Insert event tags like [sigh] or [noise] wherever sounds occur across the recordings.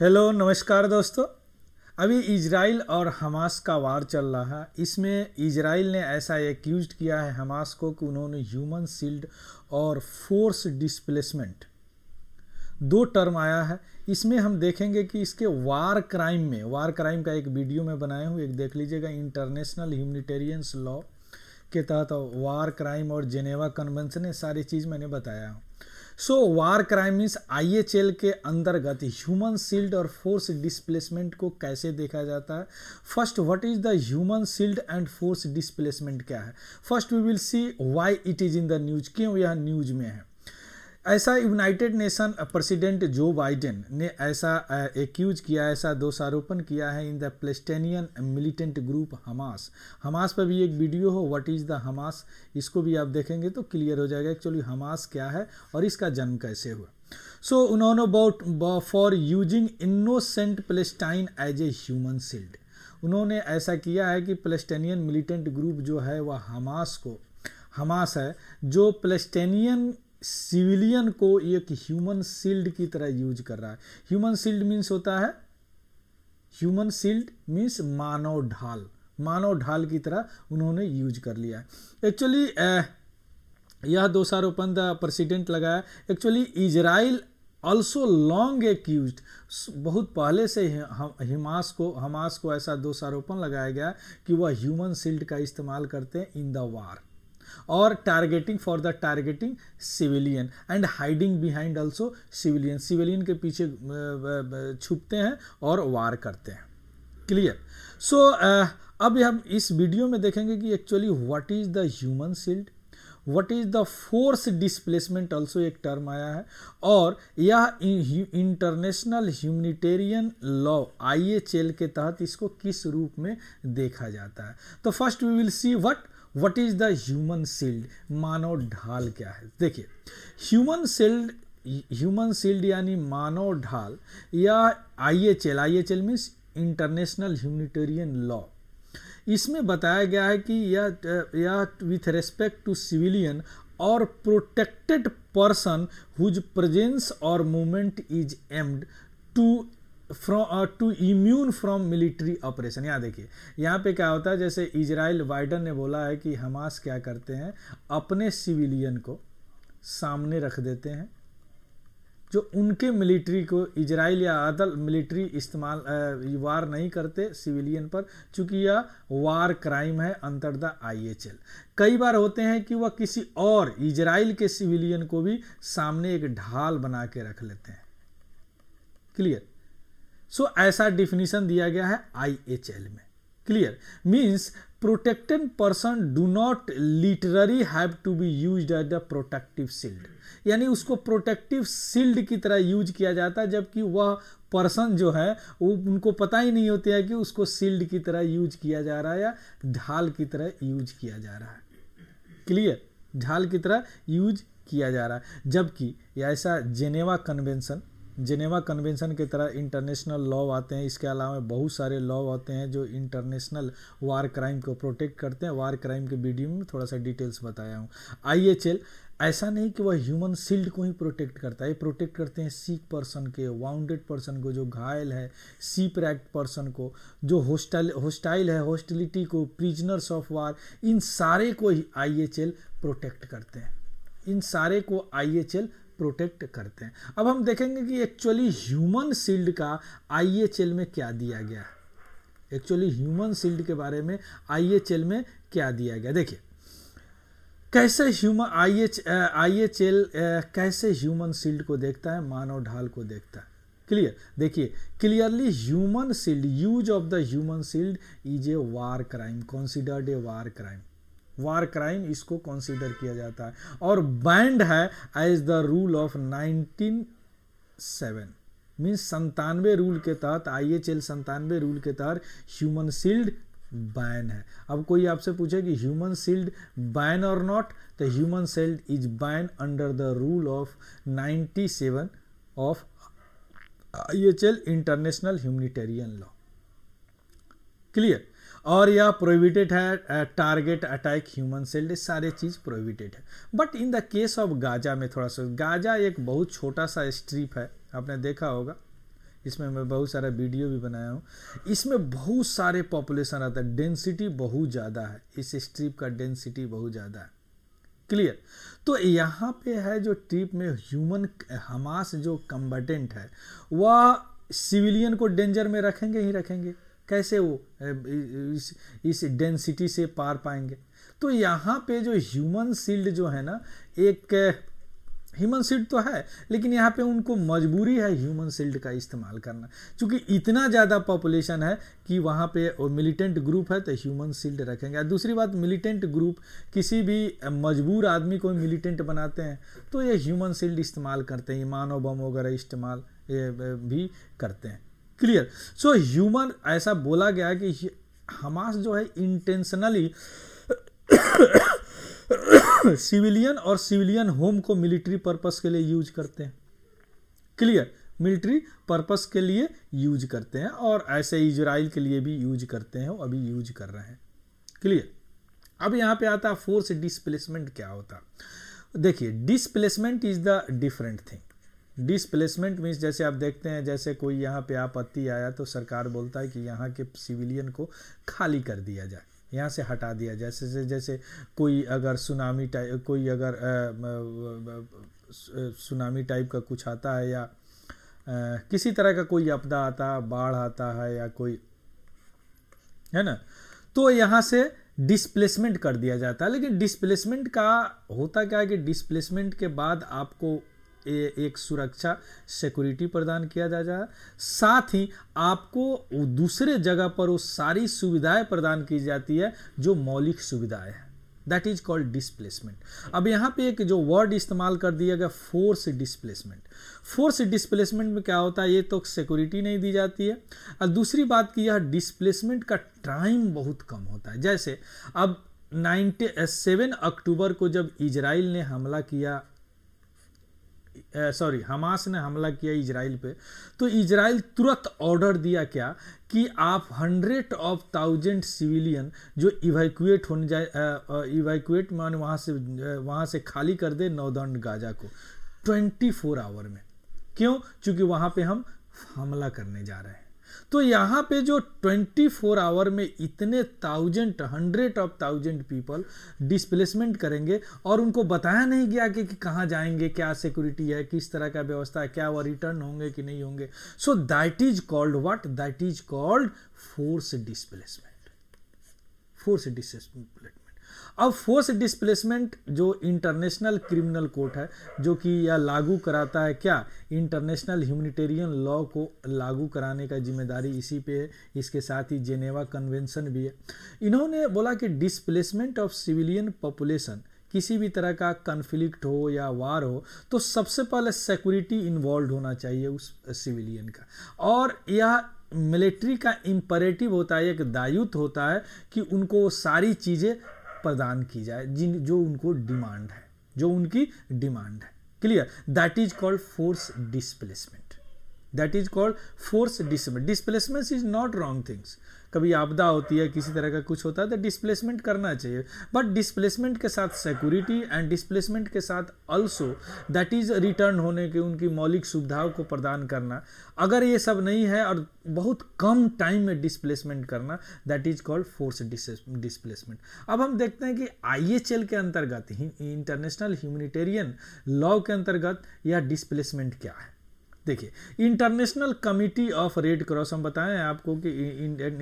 hello नमस्कार दोस्तों अभी इजराइल और हमास का वार चल रहा है इसमें इजराइल ने ऐसा एक्यूज किया है हमास को कि उन्होंने ह्यूमन सील्ड और फोर्स डिस्प्लेसमेंट दो टर्म आया है इसमें हम देखेंगे कि इसके वार क्राइम में वार क्राइम का एक वीडियो में बनाया हूँ एक देख लीजिएगा इंटरनेशनल ह्यूमनिटेरियंस लॉ के तहत वार क्राइम और जेनेवा कन्वेंशन सारी चीज़ मैंने बताया हूँ so war crime means L के अंतर्गत ह्यूमन सील्ड और फोर्स डिस्प्लेसमेंट को कैसे देखा जाता है first what is the human shield and force displacement क्या है first we will see why it is in the news क्यों यह न्यूज में है ऐसा United Nation president Joe Biden ने ऐसा एक्यूज किया ऐसा दोषारोपण किया है in the Palestinian militant group Hamas Hamas पर भी एक वीडियो हो व्हाट इज़ द हमास इसको भी आप देखेंगे तो क्लियर हो जाएगा एक्चुअली हमास क्या है और इसका जन्म कैसे हुआ सो so, उन्होंने about for using innocent Palestine as a human shield उन्होंने ऐसा किया है कि प्लेस्टेनियन मिलिटेंट ग्रुप जो है वह हमास को हमास है जो प्लेस्टेनियन सिविलियन को एक ह्यूमन शील्ड की तरह यूज कर रहा है ह्यूमन शील्ड मीन्स होता है ह्यूमन शील्ड मीन्स मानव ढाल मानव ढाल की तरह उन्होंने यूज कर लिया है एक्चुअली यह दोषारोपण द प्रेसिडेंट लगाया actually Israel also long accuse बहुत पहले से हिमास हमास को हमास को ऐसा दोषारोपण लगाया गया कि वह ह्यूमन शील्ड का इस्तेमाल करते हैं इन द वार और targeting for the targeting civilian and hiding behind also civilian civilian के पीछे छुपते हैं और वार करते हैं क्लियर सो so, अब हम इस वीडियो में देखेंगे कि actually what is the human shield what is the force displacement also एक टर्म आया है और यह इंटरनेशनल ह्यूमनिटेरियन लॉ आई के तहत इसको किस रूप में देखा जाता है तो first we will see what what is the human shield मानव ढाल क्या है देखिए ह्यूमन सील्ड ह्यूमन सील्ड यानी मानव ढाल या I H L I H L means international humanitarian law इसमें बताया गया है कि यह यह विथ रेस्पेक्ट टू सिविलियन और प्रोटेक्टेड पर्सन हुज प्रेजेंस और movement is aimed to from to immune from military operation यहाँ देखिए यहाँ पे क्या होता है जैसे इजराइल बाइडन ने बोला है कि हमास क्या करते हैं अपने सिविलियन को सामने रख देते हैं जो उनके मिलिट्री को इजराइल या अदल मिलिट्री इस्तेमाल वार नहीं करते सिविलियन पर चूंकि यह वार क्राइम है अंतर द आई एच एल कई बार होते हैं कि वह किसी और इजराइल के सिविलियन को भी सामने एक ढाल बना के रख लेते हैं क्लियर सो so, ऐसा डिफिनीशन दिया गया है आई एच एल में clear means protected person do not literally have to be use as the protective shield यानी उसको प्रोटेक्टिव शील्ड की तरह यूज किया जाता है जबकि वह पर्सन जो है वो उनको पता ही नहीं होता है कि उसको शील्ड की तरह यूज किया जा रहा है या ढाल की तरह यूज किया जा रहा है क्लियर ढाल की तरह यूज किया जा रहा है जबकि ऐसा जेनेवा कन्वेंशन जिनेवा कन्वेंशन की तरह इंटरनेशनल लॉ आते हैं इसके अलावा बहुत सारे लॉ आते हैं जो इंटरनेशनल वार क्राइम को प्रोटेक्ट करते हैं वार क्राइम के वीडियो में थोड़ा सा डिटेल्स बताया हूँ आई एच एल ऐसा नहीं कि वह ह्यूमन शील्ड को ही प्रोटेक्ट करता है प्रोटेक्ट करते हैं सीख पर्सन के वाउंडेड पर्सन को जो घायल है सी प्रैक्ट पर्सन को जो होस्टल होस्टाइल है हॉस्टिलिटी को प्रिजनर्स ऑफ वार इन सारे को ही आई प्रोटेक्ट करते हैं इन सारे को आई प्रोटेक्ट करते हैं अब हम देखेंगे कि एक्चुअली ह्यूमन शील्ड का आई में क्या दिया गया है एक्चुअली ह्यूमन शील्ड के बारे में आई में क्या दिया गया देखिए कैसे human I H I H L कैसे ह्यूमन शील्ड को देखता है मानव ढाल को देखता है क्लियर देखिए clearly human shield use of the human shield is a war crime considered a war crime war crime इसको कंसीडर किया जाता है और बैंड है as the rule of seven means संतानवे रूल के तहत आई एच एल संतानवे रूल के तहत ह्यूमन सील्ड बैन है अब कोई आपसे पूछे कि ह्यूमन सील्ड बैन और नॉट तो human shield is ban under the rule of 97 of I H L international humanitarian law clear और यह प्रोविटेड है टारगेट अटैक ह्यूमन सेल ये सारे चीज़ प्रोविटेड है but in the case of Gaza में थोड़ा सा गाजा एक बहुत छोटा सा स्ट्रिप है आपने देखा होगा इसमें मैं बहुत सारा वीडियो भी बनाया हूँ इसमें बहुत सारे पॉपुलेशन आता है डेंसिटी बहुत ज़्यादा है इस स्ट्रिप का डेंसिटी बहुत ज़्यादा है क्लियर तो यहाँ पे है जो ट्रिप में ह्यूमन हमास जो कम्बटेंट है वह सिविलियन को डेंजर में रखेंगे ही रखेंगे कैसे वो इस इस डेंसिटी से पार पाएंगे तो यहाँ पे जो ह्यूमन सील्ड जो है ना एक ह्यूमन सील्ड तो है लेकिन यहाँ पे उनको मजबूरी है ह्यूमन सील्ड का इस्तेमाल करना क्योंकि इतना ज़्यादा पॉपुलेशन है कि वहाँ पे मिलिटेंट ग्रुप है तो ह्यूमन सील्ड रखेंगे दूसरी बात मिलिटेंट ग्रुप किसी भी मजबूर आदमी को मिलिटेंट बनाते हैं तो ये ह्यूमन सील्ड इस्तेमाल करते हैं ये मानव बम वगैरह इस्तेमाल भी करते हैं क्लियर सो ह्यूमन ऐसा बोला गया कि हमास जो है इंटेंशनली सिविलियन और सिविलियन होम को मिलिट्री पर्पस के लिए यूज करते हैं क्लियर मिलिट्री पर्पस के लिए यूज करते हैं और ऐसे इजराइल के लिए भी यूज करते हैं अभी यूज कर रहे हैं क्लियर अब यहां पे आता फोर्स डिस्प्लेसमेंट क्या होता देखिए displacement is the different thing displacement means जैसे आप देखते हैं जैसे कोई यहाँ पे आपत्ति आया तो सरकार बोलता है कि यहाँ के सिविलियन को खाली कर दिया जाए यहाँ से हटा दिया जैसे जैसे कोई अगर सुनामी टाइप कोई अगर सुनामी टाइप का कुछ आता है या आ, किसी तरह का कोई आपदा आता है बाढ़ आता है या कोई है ना तो यहाँ से डिसप्लेसमेंट कर दिया जाता है लेकिन डिसप्लेसमेंट का होता क्या है कि डिसप्लेसमेंट के बाद आपको एक सुरक्षा सिक्योरिटी प्रदान किया जा जाए साथ ही आपको दूसरे जगह पर वो सारी सुविधाएं प्रदान की जाती है जो मौलिक सुविधाएं हैं दैट इज कॉल्ड डिस्प्लेसमेंट अब यहाँ पे एक जो वर्ड इस्तेमाल कर दिया गया फोर्स डिस्प्लेसमेंट फोर्स डिस्प्लेसमेंट में क्या होता है ये तो सिक्योरिटी नहीं दी जाती है और दूसरी बात की यह डिस्प्लेसमेंट का टाइम बहुत कम होता है जैसे अब नाइन्टी सेवन अक्टूबर को जब इजराइल ने हमला किया सॉरी हमास ने हमला किया इजराइल पे तो इजराइल तुरंत ऑर्डर दिया क्या कि आप हंड्रेड ऑफ थाउजेंड सिविलियन जो इवैक्यूएट होने जाए इवैक्यूएट मान वहाँ से वहाँ से खाली कर दे नौदंड गाजा को ट्वेंटी फोर आवर में क्यों चूंकि वहाँ पे हम हमला करने जा रहे हैं तो यहाँ पे जो 24 आवर में इतने thousand hundred of thousand people displacement करेंगे और उनको बताया नहीं गया कि, कि कहाँ जाएंगे क्या सिक्योरिटी है किस तरह का व्यवस्था है क्या वो रिटर्न होंगे कि नहीं होंगे so that is called what that is called force displacement force displacement अब फोर्स डिस्प्लेसमेंट जो इंटरनेशनल क्रिमिनल कोर्ट है जो कि यह लागू कराता है क्या इंटरनेशनल ह्यूमनिटेरियन लॉ को लागू कराने का जिम्मेदारी इसी पे है इसके साथ ही जेनेवा कन्वेंशन भी है इन्होंने बोला कि डिस्प्लेसमेंट ऑफ सिविलियन पॉपुलेशन किसी भी तरह का कन्फ्लिक्ट हो या वार हो तो सबसे पहले सिक्योरिटी इन्वॉल्व होना चाहिए उस सिविलियन का और यह मिलिट्री का इम्परेटिव होता है एक दायित्व होता है कि उनको सारी चीज़ें प्रदान की जाए जिन जो उनको डिमांड है जो उनकी डिमांड है clear that is called force displacement that is called force displacement displacement is not wrong things कभी आपदा होती है किसी तरह का कुछ होता है तो डिस्प्लेसमेंट करना चाहिए बट डिस्प्लेसमेंट के साथ सिक्योरिटी एंड डिस्प्लेसमेंट के साथ ऑल्सो दैट इज़ रिटर्न होने के उनकी मौलिक सुविधाओं को प्रदान करना अगर ये सब नहीं है और बहुत कम टाइम में डिस्प्लेसमेंट करना that is called force displacement अब हम देखते हैं कि आई के अंतर्गत इंटरनेशनल ह्यूमनिटेरियन लॉ के अंतर्गत यह डिस्प्लेसमेंट क्या है देखिए International Committee of Red Cross हम बताएं आपको कि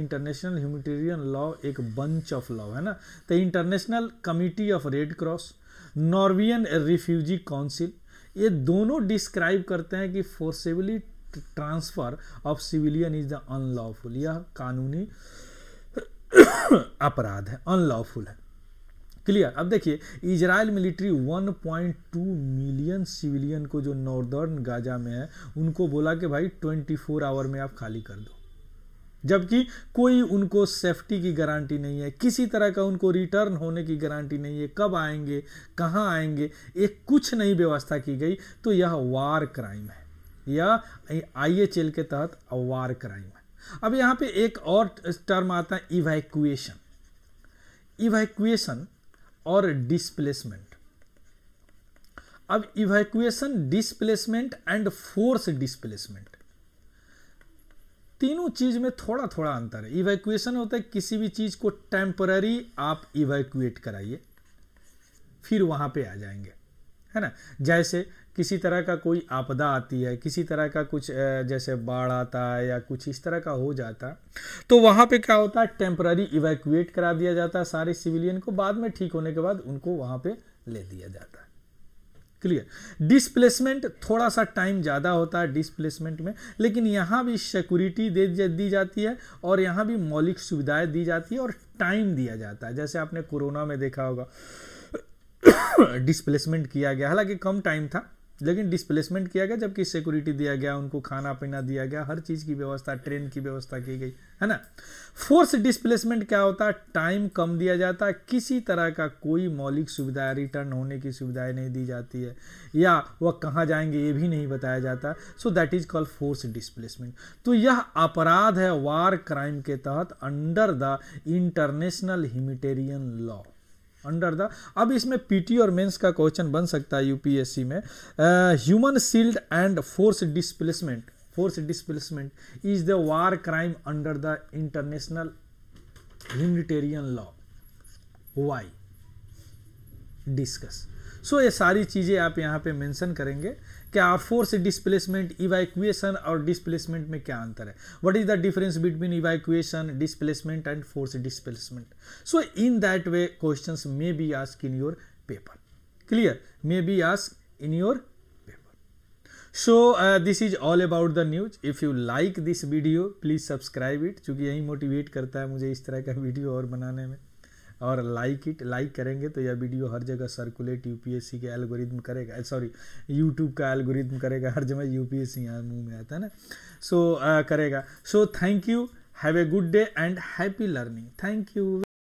इंटरनेशनल ह्यूमिटेरियन लॉ एक बंच ऑफ लॉ है ना तो International Committee of Red Cross Norwegian Refugee Council ये दोनों डिस्क्राइब करते हैं कि forcibly transfer of civilian is the unlawful यह कानूनी अपराध है अनलॉफुल है क्लियर अब देखिए इजराइल मिलिट्री 1.2 मिलियन सिविलियन को जो नॉर्दर्न गाजा में है उनको बोला कि भाई 24 आवर में आप खाली कर दो जबकि कोई उनको सेफ्टी की गारंटी नहीं है किसी तरह का उनको रिटर्न होने की गारंटी नहीं है कब आएंगे कहाँ आएंगे एक कुछ नहीं व्यवस्था की गई तो यह वार क्राइम है यह आई के तहत वार क्राइम है अब यहाँ पे एक और टर्म आता है इवैक्यूएशन इवैक्यूएशन और डिस्प्लेसमेंट अब evacuation displacement and force displacement तीनों चीज में थोड़ा थोड़ा अंतर है इवैक्यूएशन होता है किसी भी चीज को टेम्पररी आप इवैक्यूएट कराइए फिर वहां पे आ जाएंगे है ना जैसे किसी तरह का कोई आपदा आती है किसी तरह का कुछ जैसे बाढ़ आता है या कुछ इस तरह का हो जाता तो वहाँ पे क्या होता है टेम्पररी इवैक्यूएट करा दिया जाता है सारे सिविलियन को बाद में ठीक होने के बाद उनको वहाँ पे ले दिया जाता है क्लियर डिस्प्लेसमेंट थोड़ा सा टाइम ज़्यादा होता है डिसप्लेसमेंट में लेकिन यहाँ भी सिक्योरिटी दे दी जाती है और यहाँ भी मौलिक सुविधाएं दी जाती है और टाइम दिया जाता है जैसे आपने कोरोना में देखा होगा डिस्प्लेसमेंट किया गया हालांकि कम टाइम था लेकिन डिस्प्लेसमेंट किया गया जबकि सिक्योरिटी दिया गया उनको खाना पीना दिया गया हर चीज़ की व्यवस्था ट्रेन की व्यवस्था की गई है ना फोर्स डिस्प्लेसमेंट क्या होता है टाइम कम दिया जाता है किसी तरह का कोई मौलिक सुविधा रिटर्न होने की सुविधाएं नहीं दी जाती है या वह कहाँ जाएंगे ये भी नहीं बताया जाता so that is called force displacement तो यह अपराध है वार क्राइम के तहत under the international humanitarian law under the अब इसमें पीटी और मेंस का क्वेश्चन बन सकता है यूपीएससी में human shield and force displacement force displacement is the war crime under the international humanitarian law why discuss so ये सारी चीज़ें आप यहां पे मेंशन करेंगे क्या फोर्स डिस्प्लेसमेंट इवैक्यूएशन और डिस्प्लेसमेंट में क्या अंतर है what is the difference between evacuation displacement and force displacement so in that way question may be ask in your paper clear may be ask in your paper so this is all about the news if you like this video please subscribe it चूंकि यही motivate करता है मुझे इस तरह का video [laughs] और बनाने में और लाइक इट लाइक करेंगे तो यह वीडियो हर जगह सर्कुलेट यूपीएससी के एल्गोरिदम करेगा सॉरी यूट्यूब का एल्गोरिदम करेगा हर जगह यूपीएससी यहाँ मुँह में आता है ना सो so, uh, करेगा so thank you have a good day and happy learning thank you